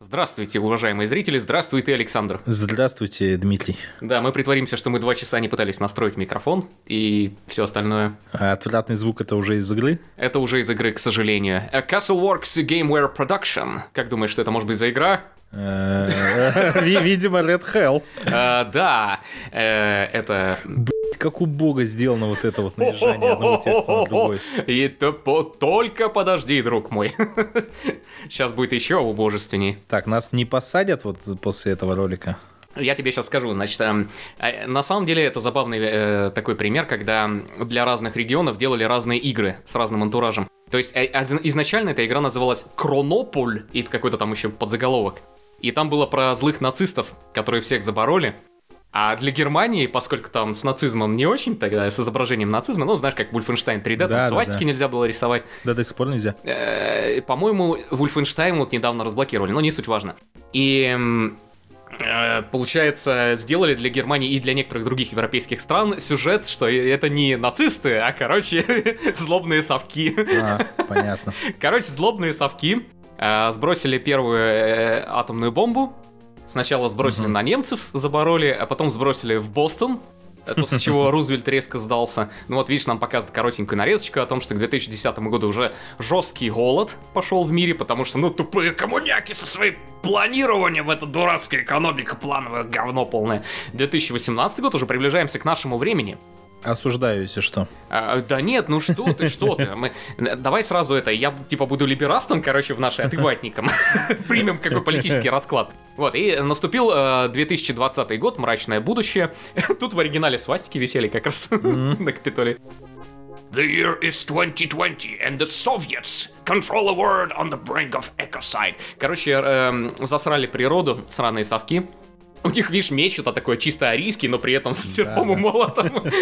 Здравствуйте, уважаемые зрители, здравствуй ты, Александр. Здравствуйте, Дмитрий. Да, мы притворимся, что мы два часа не пытались настроить микрофон и все остальное. А отвратный звук это уже из игры? Это уже из игры, к сожалению. A Castleworks Gameware Production. Как думаешь, что это может быть за игра? Э, видимо, Red Hell. Э, да, э, это... Как у бога сделано вот это вот наезжание одного текста на другой. И только подожди, друг мой. Сейчас будет еще убожественней. Так, нас не посадят вот после этого ролика? Я тебе сейчас скажу. Значит, эм, э, на самом деле это забавный э, такой пример, когда для разных регионов делали разные игры с разным антуражем. То есть э, изначально эта игра называлась Кронополь и какой-то там еще подзаголовок. И там было про злых нацистов, которые всех забороли. А для Германии, поскольку там с нацизмом не очень тогда, э, с изображением нацизма, ну, знаешь, как Вульфенштайн 3D, да, там свастики да. нельзя было рисовать. Да, до сих пор нельзя. Э, по-моему, Вульфенштайн вот недавно разблокировали, но не суть важно. И э, получается, сделали для Германии и для некоторых других европейских стран сюжет, что это не нацисты, а, короче, злобные совки. А, понятно. Короче, злобные совки Э, сбросили первую э, э, атомную бомбу. Сначала сбросили угу. на немцев, забороли, а потом сбросили в Бостон, после чего Рузвельт резко сдался. Ну вот, видишь, нам показывают коротенькую нарезочку о том, что к 2010 году уже жесткий голод пошел в мире, потому что, ну, тупые коммуняки со своим планированием, это дурацкая экономика, плановое говно полное. 2018 год, уже приближаемся к нашему времени. Осуждаю, если что. А, да нет, ну что ты, что ты. Мы, давай сразу это, я типа буду либерастом, короче, в нашей, а ты Примем какой политический расклад. Вот, и наступил э, 2020 год, мрачное будущее. Тут в оригинале свастики висели как раз на Капитолии. The year is 2020, and the Soviets control a world on the brink of ecocide. Короче, э, засрали природу, сраные совки. У них, видишь, меч это такое чисто арийский, но при этом с серпом да, и молотом.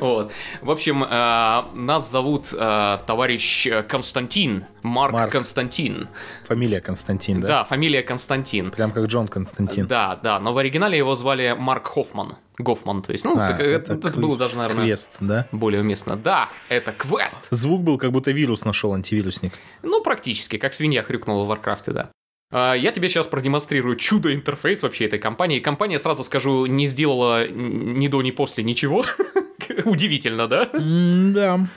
Вот. В общем, э, нас зовут э, товарищ Константин. Марк, Марк Константин. Фамилия Константин, да? Да, фамилия Константин. Прям как Джон Константин. Да, да, но в оригинале его звали Марк Хоффман. Гофман, то есть, ну, а, так, это, это, это было даже, наверное, квест, да? более уместно. Да, это квест. Звук был, как будто вирус нашел антивирусник. Ну, практически, как свинья хрюкнула в Варкрафте, да. А, я тебе сейчас продемонстрирую чудо-интерфейс вообще этой компании. Компания, сразу скажу, не сделала ни до, ни после ничего. Удивительно, да? Да.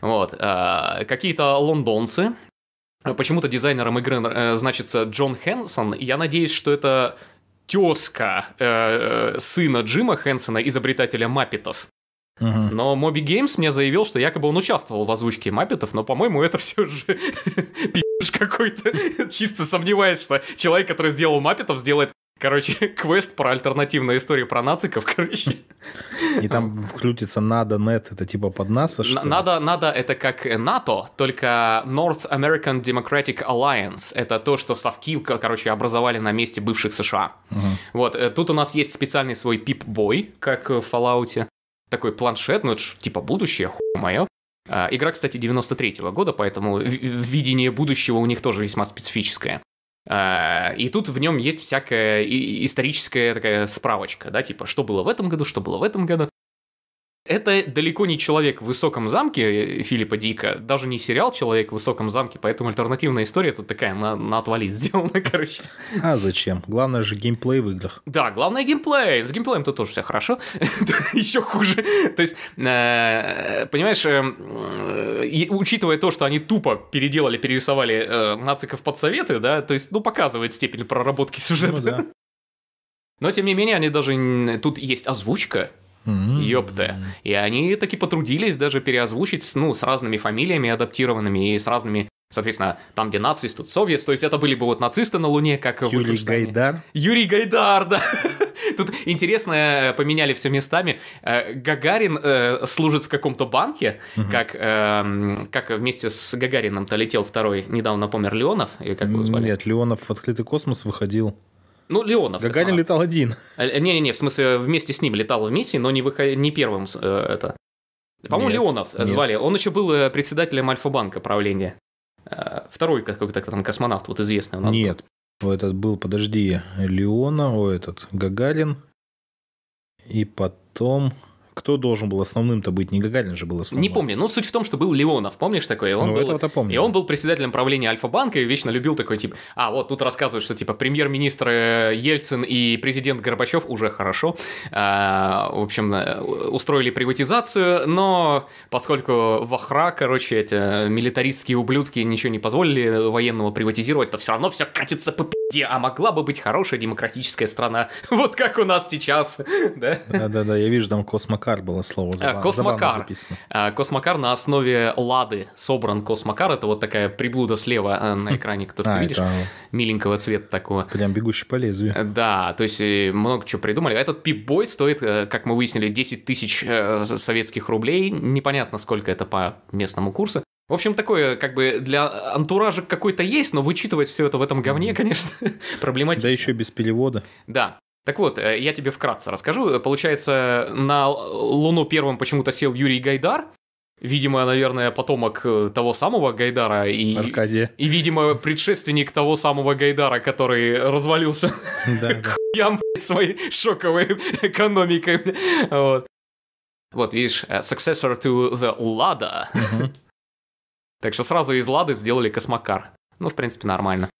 Вот. А, какие-то лондонцы. Почему-то дизайнером игры э, значится Джон Хэнсон. Я надеюсь, что это тезка э, э, сына Джима Хэнсона, изобретателя маппетов. Угу. Но Моби Геймс мне заявил, что якобы он участвовал в озвучке Маппетов, но, по-моему, это все же пи***ш какой-то. Чисто сомневаюсь, что человек, который сделал Маппетов, сделает Короче, квест про альтернативную историю про нациков, короче. И там включится надо нет, это типа под НАСА, что Надо, надо, это как НАТО, только North American Democratic Alliance. Это то, что совки, короче, образовали на месте бывших США. Угу. Вот, э, тут у нас есть специальный свой пип-бой, как в Fallout такой планшет, ну это ж, типа будущее, хуй мое. А, игра, кстати, 93-го года, поэтому видение будущего у них тоже весьма специфическое. А, и тут в нем есть всякая историческая такая справочка, да, типа, что было в этом году, что было в этом году. Это далеко не «Человек в высоком замке» Филиппа Дика, даже не сериал «Человек в высоком замке», поэтому альтернативная история тут такая на, на отвалить сделана, короче. А зачем? Главное же геймплей в играх. Да, главное геймплей. С геймплеем тут тоже все хорошо, еще хуже. То есть, э, понимаешь, э, учитывая то, что они тупо переделали, перерисовали э, нациков под советы, да, то есть, ну, показывает степень проработки сюжета. Ну Но, тем не менее, они даже... Тут есть озвучка, Ёпте, И они таки потрудились даже переозвучить, ну, с разными фамилиями адаптированными и с разными Соответственно, там, где нацист, тут совет, то есть это были бы вот нацисты на Луне, как Юрий Гайдар. Юрий Гайдар, да. Тут интересно, э, поменяли все местами. Э, Гагарин э, служит в каком-то банке, угу. как, э, как вместе с Гагарином-то летел второй, недавно помер Леонов, или как его звали? Нет, Леонов в открытый космос выходил. Ну, Леонов. Гагарин космонавт. летал один. Не-не-не, э, э, в смысле, вместе с ним летал в миссии, но не, выход... не первым э, это. По-моему, Леонов нет. звали. Он еще был председателем Альфа-банка правления. Второй какой-то там космонавт, вот известный у нас. Нет, был. этот был, подожди, Леонов этот, Гагарин. И потом кто должен был основным-то быть? Не Гагарин же был основным. Не помню. Ну, суть в том, что был Леонов, помнишь такое? И он ну, был... этого-то помню. И он был председателем правления Альфа-банка и вечно любил такой тип. А, вот тут рассказывают, что типа премьер-министр э, Ельцин и президент Горбачев уже хорошо. А, в общем, э, устроили приватизацию, но поскольку Вахра, короче, эти милитаристские ублюдки ничего не позволили военного приватизировать, то все равно все катится по пизде, а могла бы быть хорошая демократическая страна. Вот как у нас сейчас, да? Да-да-да, я вижу там Космо Космокар было слово. Э, Космокар. Записано. Э, Космокар на основе Лады собран Космокар. Это вот такая приблуда слева э, на хм. экране, кто а, видишь. Это... Миленького цвета такого. Прям бегущий по лезвию. Да, то есть много чего придумали. А этот пип-бой стоит, как мы выяснили, 10 тысяч советских рублей. Непонятно, сколько это по местному курсу. В общем, такое, как бы, для антуража какой-то есть, но вычитывать все это в этом говне, конечно, проблематично. Да еще без перевода. Да. Так вот, э, я тебе вкратце расскажу. Э, получается, на Луну первым почему-то сел Юрий Гайдар, Видимо, наверное, потомок э, того самого Гайдара и, Аркадия. и видимо, предшественник того самого Гайдара, который развалился да, хуям своей шоковой экономикой. Вот. видишь, successor to the Lada. Так что сразу из Лады сделали космокар. Ну, в принципе, нормально.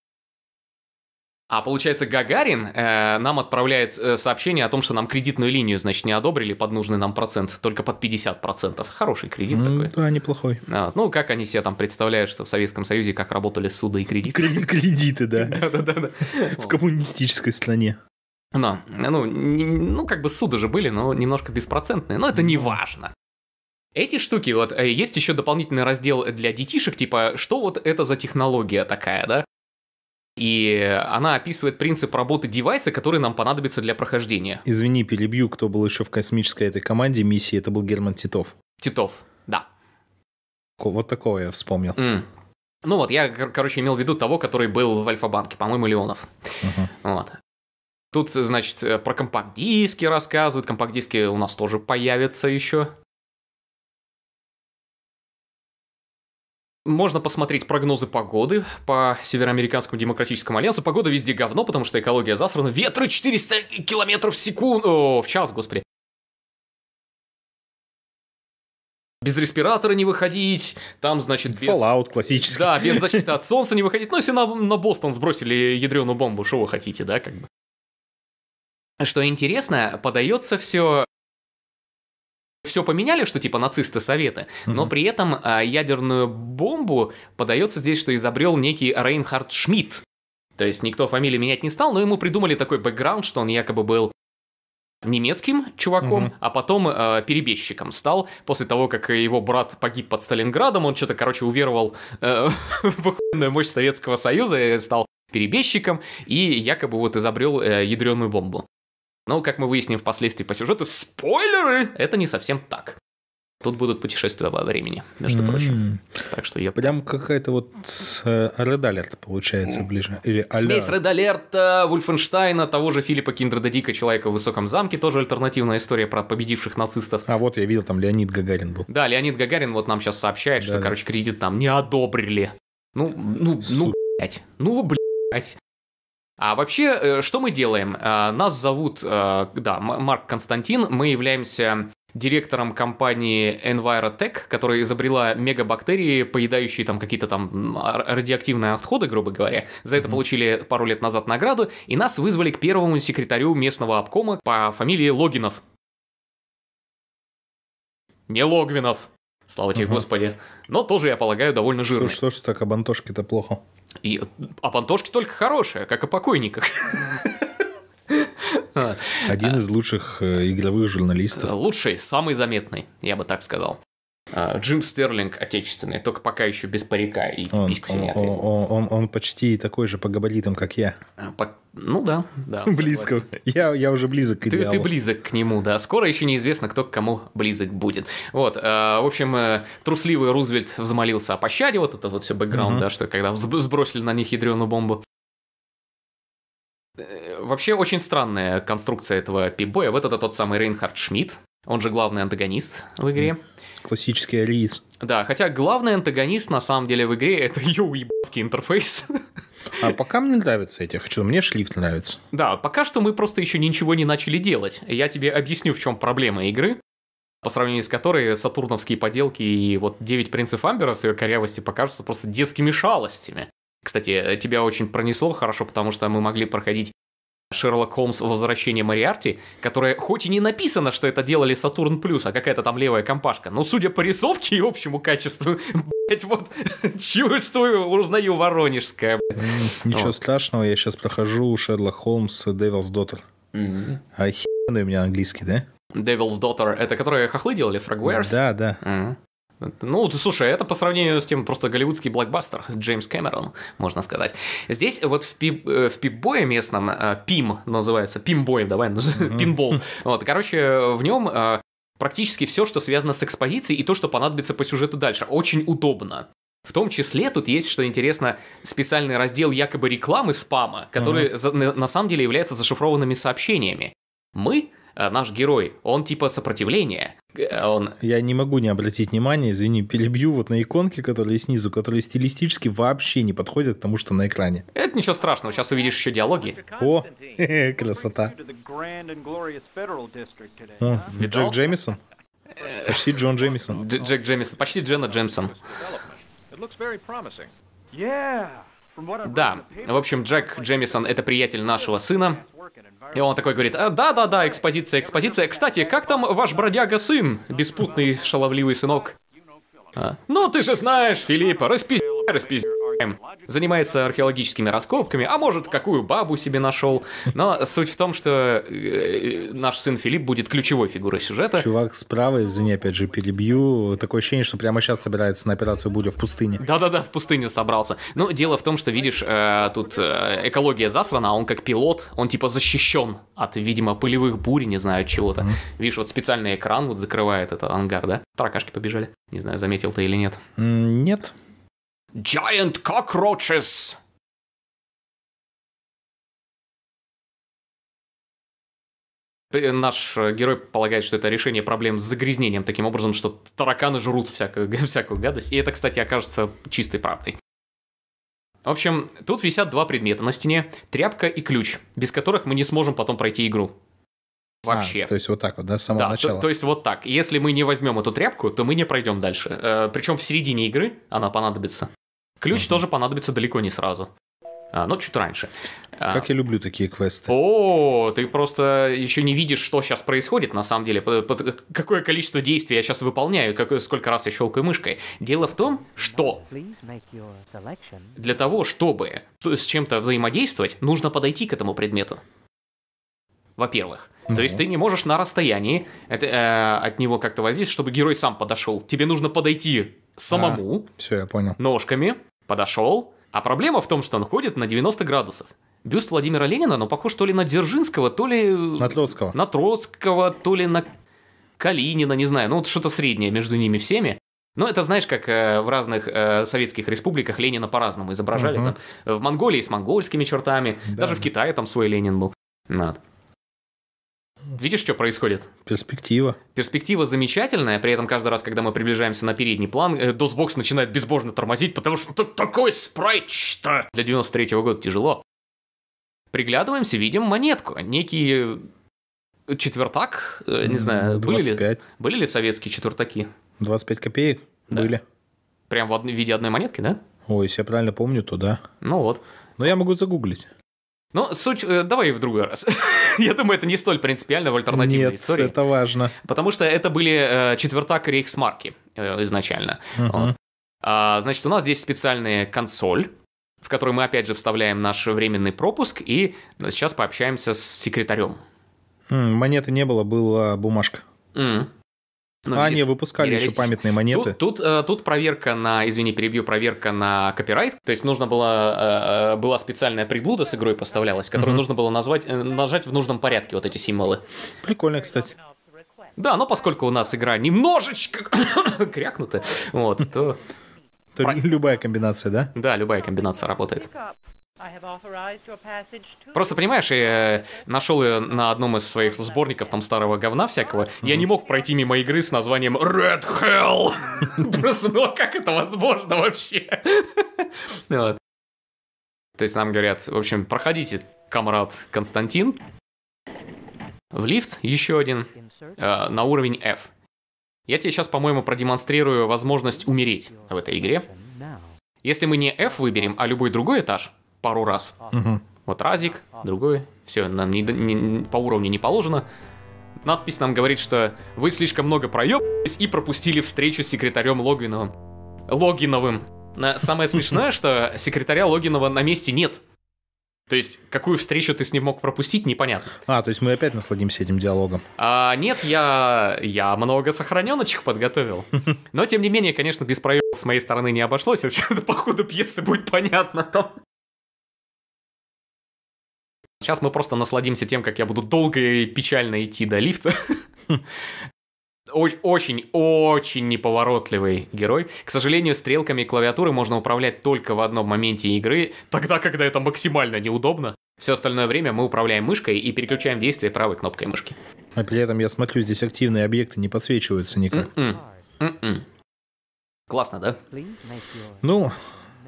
А получается, Гагарин э, нам отправляет э, сообщение о том, что нам кредитную линию, значит, не одобрили под нужный нам процент, только под 50%. Хороший кредит mm, такой. Да, неплохой. А, ну, как они себе там представляют, что в Советском Союзе как работали суды и кредиты. Кредит, кредиты, да. Да-да-да. В коммунистической стране. Да, ну, не, ну, как бы суды же были, но немножко беспроцентные, но это не важно. Эти штуки, вот э, есть еще дополнительный раздел для детишек, типа, что вот это за технология такая, да? И она описывает принцип работы девайса, который нам понадобится для прохождения. Извини, перебью, кто был еще в космической этой команде миссии, это был Герман Титов. Титов, да. Вот такого я вспомнил. Mm. Ну вот, я, короче, имел в виду того, который был в Альфа-банке, по-моему, Леонов. Uh-huh. Вот. Тут, значит, э, про компакт-диски рассказывают. Компакт-диски у нас тоже появятся еще. Можно посмотреть прогнозы погоды по Североамериканскому демократическому альянсу. Погода везде говно, потому что экология засрана. Ветры 400 километров в секунду... О, в час, господи. без респиратора не выходить, там, значит, без... Fallout классический. Да, без защиты от солнца не выходить. Ну, все на, на Бостон сбросили ядреную бомбу, что вы хотите, да, как бы. Что интересно, подается все все поменяли, что типа нацисты советы, mm-hmm. но при этом а, ядерную бомбу подается здесь, что изобрел некий Рейнхард Шмидт. То есть никто фамилии менять не стал, но ему придумали такой бэкграунд, что он якобы был немецким чуваком, угу. а потом э, перебежчиком стал после того, как его брат погиб под Сталинградом, он что-то, короче, уверовал э, в охуенную мощь Советского Союза и стал перебежчиком и якобы вот изобрел э, ядреную бомбу. Но, как мы выясним впоследствии по сюжету, спойлеры! Это не совсем так. Тут будут путешествия во времени, между mm-hmm. прочим. Так что я... Прям какая-то вот э, Red Alert получается mm. ближе. Или а Смесь Red Alert, Вульфенштейна, э, того же Филиппа Киндреда Дика, Человека в высоком замке, тоже альтернативная история про победивших нацистов. А вот я видел, там Леонид Гагарин был. Да, Леонид Гагарин вот нам сейчас сообщает, да, что, да. короче, кредит нам не одобрили. Ну, ну, Суд. ну, блядь. Ну, блядь. А вообще, э, что мы делаем? Э, нас зовут, э, да, Марк Константин, мы являемся директором компании EnviroTech, которая изобрела мегабактерии, поедающие там какие-то там радиоактивные отходы, грубо говоря. За это mm-hmm. получили пару лет назад награду, и нас вызвали к первому секретарю местного обкома по фамилии Логинов. Не Логвинов. Слава тебе, угу. Господи. Но тоже, я полагаю, довольно жирный. Слушай, что ж так об Антошке-то плохо? И об а Антошке только хорошее, как о покойниках. Один из лучших э, игровых журналистов. Лучший, самый заметный, я бы так сказал. А, Джим Стерлинг отечественный, только пока еще без парика и он, письку себе не отрезал. Он, он, он почти такой же по габаритам, как я. А, по... Ну да, да. Близко. Я, я уже близок к идеалу. Ты, близок к нему, да. Скоро еще неизвестно, кто к кому близок будет. Вот, э, в общем, э, трусливый Рузвельт взмолился о пощаде, вот это вот все бэкграунд, угу. да, что когда сбросили на них ядреную бомбу. Э, вообще очень странная конструкция этого пип-боя. Вот это тот самый Рейнхард Шмидт, он же главный антагонист в игре. Классический Арис. Да, хотя главный антагонист на самом деле в игре это ее уебанский интерфейс. А пока мне нравится, я хочу, мне шлифт нравится. Да, пока что мы просто еще ничего не начали делать. Я тебе объясню, в чем проблема игры, по сравнению с которой сатурновские поделки и вот 9 принцев Амбера с ее корявостью покажутся просто детскими шалостями. Кстати, э, тебя очень пронесло хорошо, потому что мы могли проходить Шерлок Холмс «Возвращение Мариарти», которая хоть и не написано, что это делали Сатурн Плюс, а какая-то там левая компашка, но судя по рисовке и общему качеству, блять, вот чувствую, узнаю воронежское. Ничего вот. страшного, я сейчас прохожу Шерлок Холмс Devil's Daughter. Mm-hmm. Охеренный у меня английский, да? Devil's Daughter, это которые хохлы делали, Frogwares? Да, да. Mm-hmm. Ну, слушай, это по сравнению с тем просто голливудский блокбастер Джеймс Кэмерон, можно сказать. Здесь вот в, пип, э, в пип местном, э, пим называется, пим-боем, давай, mm-hmm. пинбол. Вот, короче, в нем э, практически все, что связано с экспозицией и то, что понадобится по сюжету дальше. Очень удобно. В том числе тут есть, что интересно, специальный раздел якобы рекламы спама, который mm-hmm. за, на, на самом деле является зашифрованными сообщениями. Мы, наш герой, он типа сопротивление, а он... Я не могу не обратить внимание, извини, перебью вот на иконке, которые снизу, которые стилистически вообще не подходят к тому, что на экране. Это ничего страшного, сейчас увидишь еще диалоги. О, красота. О, Джек Джемисон? Почти Джон Джемисон. Джек Джемисон, почти Джена Джемсон. Yeah, да, в общем, Джек Джемисон — это приятель нашего сына. И он такой говорит, «Э, да-да-да, экспозиция, экспозиция. Кстати, как там ваш бродяга-сын, беспутный шаловливый сынок? А. Ну, ты же знаешь, Филиппа, распизди, распизди занимается археологическими раскопками, а может, какую бабу себе нашел. Но суть в том, что э, э, наш сын Филипп будет ключевой фигурой сюжета. Чувак справа, извини, опять же, перебью. Такое ощущение, что прямо сейчас собирается на операцию Будя в пустыне. Да-да-да, в пустыне собрался. Но ну, дело в том, что, видишь, э, тут экология засрана, а он как пилот, он типа защищен от, видимо, пылевых бурь, не знаю, от чего-то. Mm-hmm. Видишь, вот специальный экран вот закрывает этот ангар, да? Таракашки побежали. Не знаю, заметил ты или нет. Нет. Giant cockroaches! Наш э, герой полагает, что это решение проблем с загрязнением таким образом, что тараканы жрут всякую, всякую гадость, и это, кстати, окажется чистой правдой. В общем, тут висят два предмета на стене, тряпка и ключ, без которых мы не сможем потом пройти игру. А, вообще. А, то есть вот так вот, да, с самого да, начала. То, то есть вот так. Если мы не возьмем эту тряпку, то мы не пройдем дальше. Э, причем в середине игры она понадобится. Ключ угу. тоже понадобится далеко не сразу. А, но чуть раньше. А, как я люблю такие квесты. О, ты просто еще не видишь, что сейчас происходит на самом деле. Какое количество действий я сейчас выполняю, какое, сколько раз я щелкаю мышкой. Дело в том, что для того, чтобы с чем-то взаимодействовать, нужно подойти к этому предмету. Во-первых. То есть ты не можешь на расстоянии это, э, от него как-то возить, чтобы герой сам подошел. Тебе нужно подойти самому. А, все, я понял. Ножками подошел. А проблема в том, что он ходит на 90 градусов. Бюст Владимира Ленина, но похож то ли на Дзержинского, то ли... На Троцкого. На Троцкого, то ли на Калинина, не знаю. Ну, вот что-то среднее между ними всеми. Но это, знаешь, как э, в разных э, советских республиках Ленина по-разному изображали. Угу. Там, в Монголии с монгольскими чертами, да. даже в Китае там свой Ленин был. Вот. Видишь, что происходит? Перспектива. Перспектива замечательная, при этом каждый раз, когда мы приближаемся на передний план, э, DOSBox начинает безбожно тормозить, потому что тут такой спрайт что. Для 93 -го года тяжело. Приглядываемся, видим монетку. Некий э, четвертак, э, не знаю, 25. были ли, были ли советские четвертаки? 25 копеек да. были. Прям в, од... в виде одной монетки, да? Ой, если я правильно помню, то да. Ну вот. Но я могу загуглить. Ну, суть, э, давай в другой раз. Я думаю, это не столь принципиально в альтернативной Нет, истории. это важно. Потому что это были э, четвертак рейхсмарки э, изначально. Угу. Вот. А, значит, у нас здесь специальная консоль, в которой мы опять же вставляем наш временный пропуск, и э, сейчас пообщаемся с секретарем. Монеты не было, была бумажка. Mm. Но, ну, а, не, выпускали еще памятные монеты. Тут, тут, э, тут проверка на, извини, перебью, проверка на копирайт. То есть нужно было, э, э, была специальная приблуда с игрой поставлялась, которую угу. нужно было назвать, нажать в нужном порядке вот эти символы. Прикольно, кстати. Да, но поскольку у нас игра немножечко крякнута, вот, то... то Любая комбинация, да? Да, любая комбинация работает. Просто, понимаешь, я э, нашел ее на одном из своих сборников там старого говна всякого. Я не мог пройти мимо игры с названием Red Hell. Просто, ну а как это возможно вообще? То есть нам говорят, в общем, проходите, комрад Константин. В лифт еще один э, на уровень F. Я тебе сейчас, по-моему, продемонстрирую возможность умереть в этой игре. Если мы не F выберем, а любой другой этаж, пару раз. Угу. Вот разик, другой. Все, нам не, не, по уровню не положено. Надпись нам говорит, что вы слишком много проебались и пропустили встречу с секретарем Логвиновым. Логиновым. Самое смешное, что секретаря Логинова на месте нет. То есть, какую встречу ты с ним мог пропустить, непонятно. А, то есть мы опять насладимся этим диалогом. А, нет, я, я много сохраненочек подготовил. Но, тем не менее, конечно, без проебов с моей стороны не обошлось. Это а по ходу пьесы будет понятно там. Сейчас мы просто насладимся тем, как я буду долго и печально идти до лифта. Очень-очень неповоротливый герой. К сожалению, стрелками клавиатуры можно управлять только в одном моменте игры, тогда, когда это максимально неудобно. Все остальное время мы управляем мышкой и переключаем действие правой кнопкой мышки. А при этом я смотрю, здесь активные объекты не подсвечиваются никак. Mm -mm. Mm -mm. Классно, да? Ну,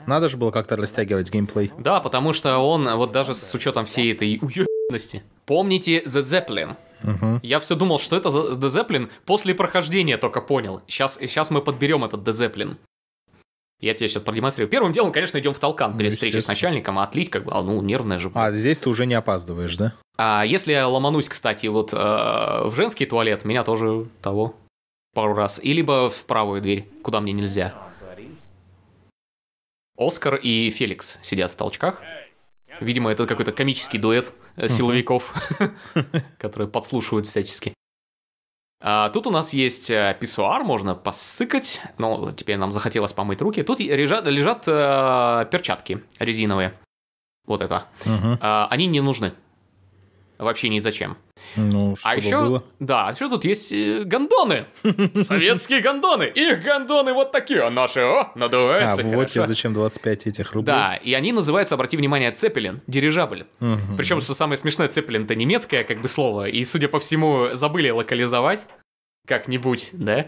надо же было как-то растягивать геймплей. Да, потому что он, вот даже с учетом всей этой уебанности, помните The Zeppelin? Угу. Я все думал, что это The Zeppelin, после прохождения только понял. Сейчас, сейчас мы подберем этот The Zeppelin. Я тебе сейчас продемонстрирую. Первым делом, конечно, идем в толкан ну, перед встречей с начальником, а отлить как бы, а, ну, нервное же. А здесь ты уже не опаздываешь, да? А если я ломанусь, кстати, вот э, в женский туалет, меня тоже того пару раз. И либо в правую дверь, куда мне нельзя. Оскар и Феликс сидят в толчках. Видимо, это какой-то комический дуэт э, силовиков, которые подслушивают всячески. А тут у нас есть э, писсуар, можно посыкать, но теперь нам захотелось помыть руки. Тут лежат, лежат э, перчатки резиновые. Вот это. Угу. А, они не нужны вообще ни зачем. Ну, а еще, было. да, а еще тут есть э, гондоны, советские гондоны, их гондоны вот такие, а наши, о, надуваются, А, вот я зачем 25 этих рублей. Да, и они называются, обрати внимание, цепелин, дирижабль. Причем, что самое смешное, цепелин это немецкое, как бы, слово, и, судя по всему, забыли локализовать как-нибудь, да?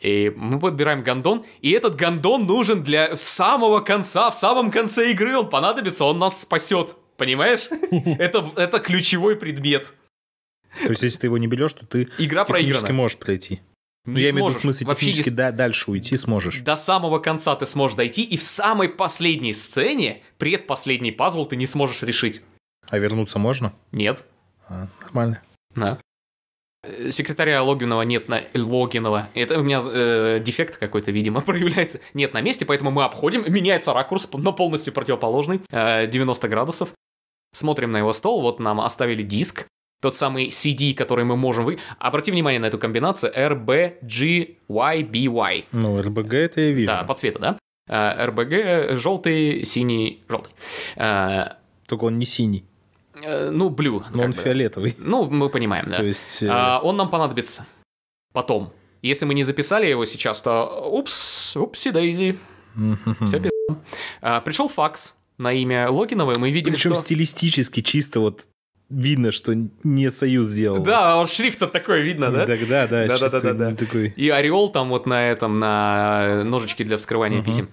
И мы подбираем гондон, и этот гондон нужен для самого конца, в самом конце игры он понадобится, он нас спасет. Понимаешь? Это, это ключевой предмет. То есть, если ты его не берешь, то ты Игра технически можешь пройти. Ну, я имею в виду, в смысле, Вообще, технически да, дальше уйти сможешь. До самого конца ты сможешь дойти, и в самой последней сцене предпоследний пазл ты не сможешь решить. А вернуться можно? Нет. А, нормально. Да. Э, секретаря Логинова нет на... Э, Логинова. Это у меня э, дефект какой-то, видимо, проявляется. Нет на месте, поэтому мы обходим. Меняется ракурс на полностью противоположный. Э, 90 градусов смотрим на его стол, вот нам оставили диск, тот самый CD, который мы можем... Вы... Обрати внимание на эту комбинацию RBGYBY. Ну, RBG это я вижу. Да, по цвету, да? РБГ а, желтый, синий, желтый. А, Только он не синий. Э, ну, блю. Но он бы. фиолетовый. Ну, мы понимаем, да. То есть... Э, а, он нам понадобится потом. Если мы не записали его сейчас, то упс, упси-дейзи. Все пи***. Пришел факс, на имя Логиновой мы видим, Причем что... стилистически чисто вот видно, что не Союз сделал. Да, он шрифт такой видно, да? Да, да, да, да, да, да, да. Такой. И орел там вот на этом, на ножичке для вскрывания писем.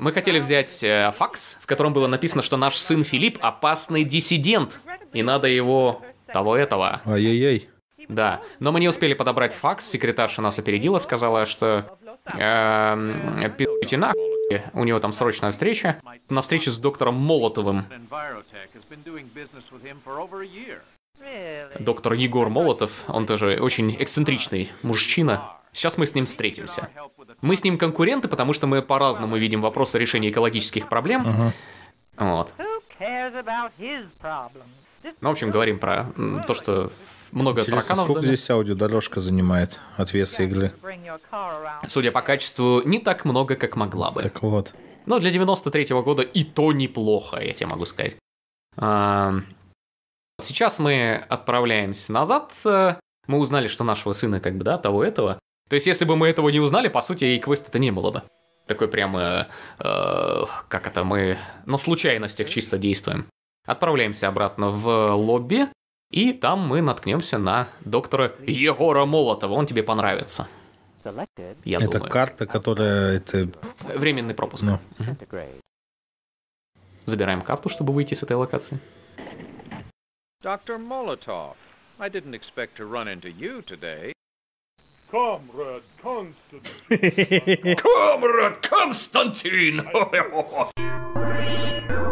Мы хотели взять э, факс, в котором было написано, что наш сын Филипп опасный диссидент, и надо его того этого. Ай-яй-яй. Да. Но мы не успели подобрать факс, секретарша нас опередила, сказала, что... Э, нахуй, у него там срочная встреча. На встрече с доктором Молотовым. Доктор Егор Молотов, он тоже очень эксцентричный мужчина. Сейчас мы с ним встретимся. Мы с ним конкуренты, потому что мы по-разному видим вопросы решения экологических проблем. Uh -huh. Вот. Ну, в общем, говорим про то, что много Интересно, тараканов. сколько здесь аудиодорожка занимает от веса игры? Судя по качеству, не так много, как могла бы. Так вот. Но для 93 -го года и то неплохо, я тебе могу сказать. А, сейчас мы отправляемся назад. Мы узнали, что нашего сына как бы, да, того этого. То есть, если бы мы этого не узнали, по сути, и квеста-то не было бы. Такой прям, э, э, как это, мы на случайностях чисто действуем. Отправляемся обратно в лобби, и там мы наткнемся на доктора Егора Молотова. Он тебе понравится. Я это думаю. карта, которая... Это... Временный пропуск. No. Ну. Забираем карту, чтобы выйти с этой локации. Доктор Молотов, I didn't expect to run Константин! Comrade Константин!